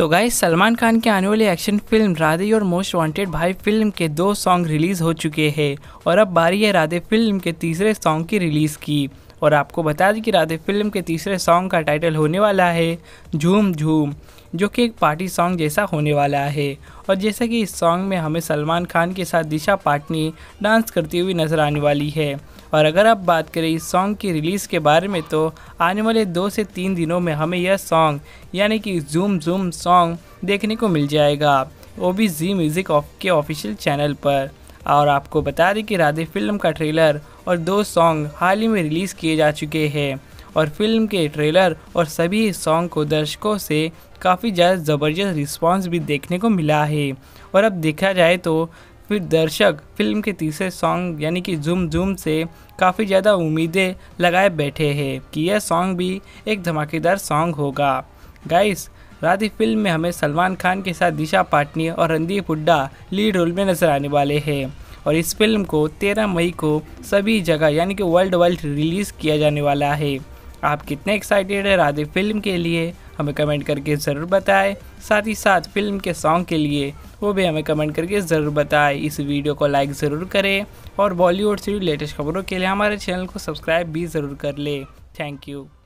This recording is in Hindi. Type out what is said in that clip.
तो गाय सलमान खान के आने वाली एक्शन फिल्म राधे और मोस्ट वांटेड भाई फिल्म के दो सॉन्ग रिलीज़ हो चुके हैं और अब बारी है राधे फिल्म के तीसरे सॉन्ग की रिलीज़ की और आपको बता दें कि राधे फिल्म के तीसरे सॉन्ग का टाइटल होने वाला है झूम झूम जो कि एक पार्टी सॉन्ग जैसा होने वाला है और जैसा कि इस सॉन्ग में हमें सलमान खान के साथ दिशा पाटनी डांस करती हुई नज़र आने वाली है और अगर आप बात करें इस सॉन्ग की रिलीज़ के बारे में तो आने वाले दो से तीन दिनों में हमें यह सॉन्ग यानी कि जूम जूम सॉन्ग देखने को मिल जाएगा वो भी जी म्यूज़िक ऑफ के ऑफिशियल चैनल पर और आपको बता दें कि राधे फिल्म का ट्रेलर और दो सॉन्ग हाल ही में रिलीज़ किए जा चुके हैं और फिल्म के ट्रेलर और सभी सॉन्ग को दर्शकों से काफ़ी ज़्यादा ज़बरदस्त रिस्पांस भी देखने को मिला है और अब देखा जाए तो फिर दर्शक फिल्म के तीसरे सॉन्ग यानी कि जुम जुम से काफ़ी ज़्यादा उम्मीदें लगाए बैठे हैं कि यह सॉन्ग भी एक धमाकेदार सॉन्ग होगा गाइस रात फिल्म में हमें सलमान खान के साथ दिशा पाटनी और रणदीप हुड्डा लीड रोल में नजर आने वाले हैं और इस फिल्म को 13 मई को सभी जगह यानी कि वर्ल्ड वाइड रिलीज़ किया जाने वाला है आप कितने एक्साइटेड है राधे फिल्म के लिए हमें कमेंट करके ज़रूर बताएं साथ ही साथ फिल्म के सॉन्ग के लिए वो भी हमें कमेंट करके ज़रूर बताएं इस वीडियो को लाइक ज़रूर करें और बॉलीवुड से लेटेस्ट खबरों के लिए हमारे चैनल को सब्सक्राइब भी ज़रूर कर लें थैंक यू